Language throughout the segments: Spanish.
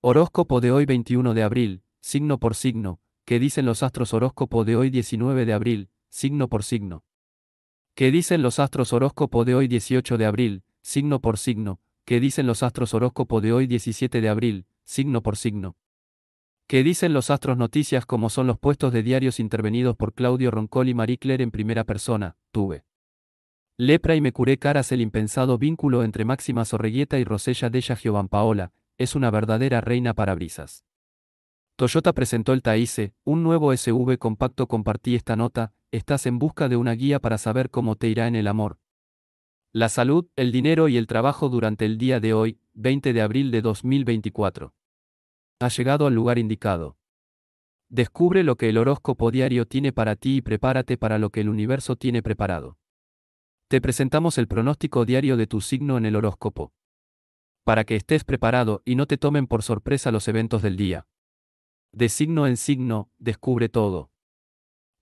Horóscopo de hoy 21 de abril, signo por signo, ¿qué dicen los astros horóscopo de hoy 19 de abril, signo por signo? ¿Qué dicen los astros horóscopo de hoy 18 de abril, signo por signo? ¿Qué dicen los astros horóscopo de hoy 17 de abril, signo por signo? ¿Qué dicen los astros noticias como son los puestos de diarios intervenidos por Claudio Roncoli y Marie Claire en primera persona? Tuve. Lepra y me curé caras el impensado vínculo entre Máxima Sorreguieta y Rosella Della Giovan Paola, es una verdadera reina para brisas. Toyota presentó el Taise, un nuevo SUV compacto. Compartí esta nota, estás en busca de una guía para saber cómo te irá en el amor. La salud, el dinero y el trabajo durante el día de hoy, 20 de abril de 2024. Ha llegado al lugar indicado. Descubre lo que el horóscopo diario tiene para ti y prepárate para lo que el universo tiene preparado. Te presentamos el pronóstico diario de tu signo en el horóscopo para que estés preparado y no te tomen por sorpresa los eventos del día. De signo en signo, descubre todo.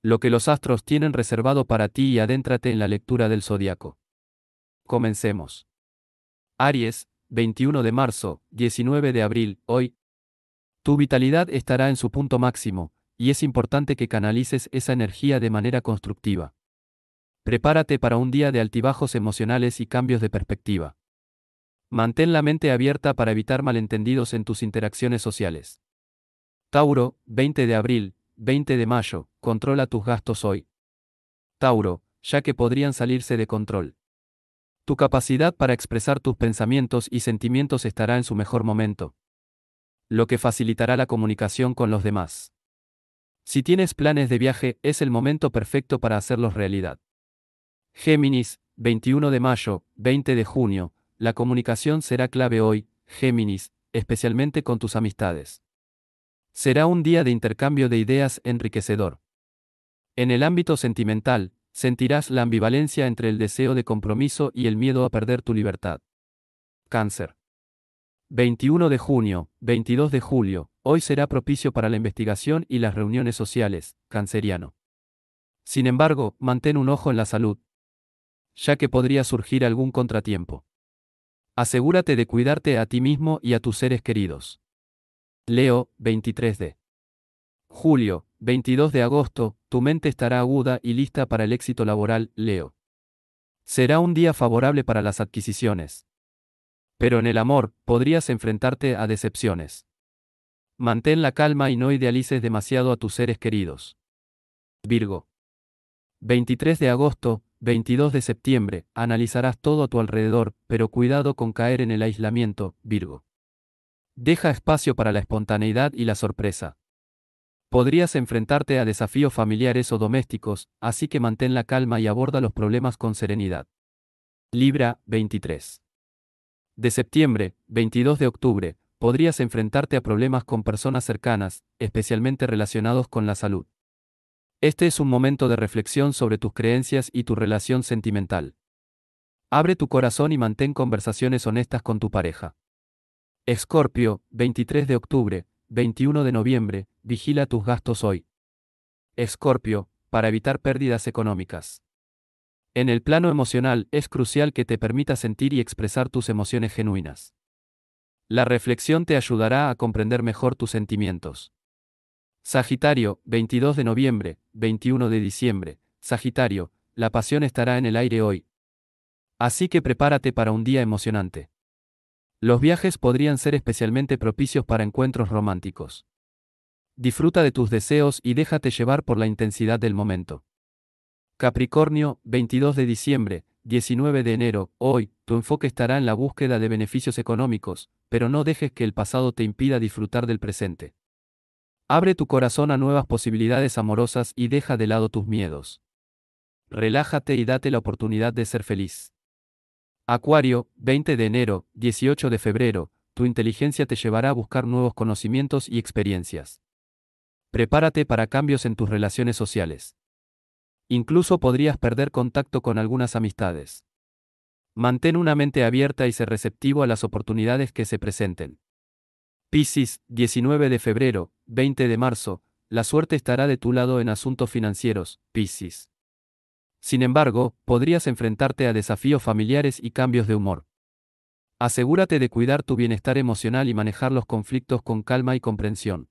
Lo que los astros tienen reservado para ti y adéntrate en la lectura del zodiaco. Comencemos. Aries, 21 de marzo, 19 de abril, hoy. Tu vitalidad estará en su punto máximo, y es importante que canalices esa energía de manera constructiva. Prepárate para un día de altibajos emocionales y cambios de perspectiva. Mantén la mente abierta para evitar malentendidos en tus interacciones sociales. Tauro, 20 de abril, 20 de mayo, controla tus gastos hoy. Tauro, ya que podrían salirse de control. Tu capacidad para expresar tus pensamientos y sentimientos estará en su mejor momento. Lo que facilitará la comunicación con los demás. Si tienes planes de viaje, es el momento perfecto para hacerlos realidad. Géminis, 21 de mayo, 20 de junio, la comunicación será clave hoy, Géminis, especialmente con tus amistades. Será un día de intercambio de ideas enriquecedor. En el ámbito sentimental, sentirás la ambivalencia entre el deseo de compromiso y el miedo a perder tu libertad. Cáncer. 21 de junio, 22 de julio, hoy será propicio para la investigación y las reuniones sociales, canceriano. Sin embargo, mantén un ojo en la salud, ya que podría surgir algún contratiempo. Asegúrate de cuidarte a ti mismo y a tus seres queridos. Leo, 23 de julio, 22 de agosto, tu mente estará aguda y lista para el éxito laboral, Leo. Será un día favorable para las adquisiciones. Pero en el amor, podrías enfrentarte a decepciones. Mantén la calma y no idealices demasiado a tus seres queridos. Virgo. 23 de agosto, 22 de septiembre, analizarás todo a tu alrededor, pero cuidado con caer en el aislamiento, Virgo. Deja espacio para la espontaneidad y la sorpresa. Podrías enfrentarte a desafíos familiares o domésticos, así que mantén la calma y aborda los problemas con serenidad. Libra, 23. De septiembre, 22 de octubre, podrías enfrentarte a problemas con personas cercanas, especialmente relacionados con la salud. Este es un momento de reflexión sobre tus creencias y tu relación sentimental. Abre tu corazón y mantén conversaciones honestas con tu pareja. Escorpio, 23 de octubre, 21 de noviembre, vigila tus gastos hoy. Escorpio, para evitar pérdidas económicas. En el plano emocional es crucial que te permita sentir y expresar tus emociones genuinas. La reflexión te ayudará a comprender mejor tus sentimientos. Sagitario, 22 de noviembre, 21 de diciembre. Sagitario, la pasión estará en el aire hoy. Así que prepárate para un día emocionante. Los viajes podrían ser especialmente propicios para encuentros románticos. Disfruta de tus deseos y déjate llevar por la intensidad del momento. Capricornio, 22 de diciembre, 19 de enero, hoy, tu enfoque estará en la búsqueda de beneficios económicos, pero no dejes que el pasado te impida disfrutar del presente. Abre tu corazón a nuevas posibilidades amorosas y deja de lado tus miedos. Relájate y date la oportunidad de ser feliz. Acuario, 20 de enero, 18 de febrero, tu inteligencia te llevará a buscar nuevos conocimientos y experiencias. Prepárate para cambios en tus relaciones sociales. Incluso podrías perder contacto con algunas amistades. Mantén una mente abierta y sé receptivo a las oportunidades que se presenten. Piscis, 19 de febrero, 20 de marzo, la suerte estará de tu lado en asuntos financieros, Piscis. Sin embargo, podrías enfrentarte a desafíos familiares y cambios de humor. Asegúrate de cuidar tu bienestar emocional y manejar los conflictos con calma y comprensión.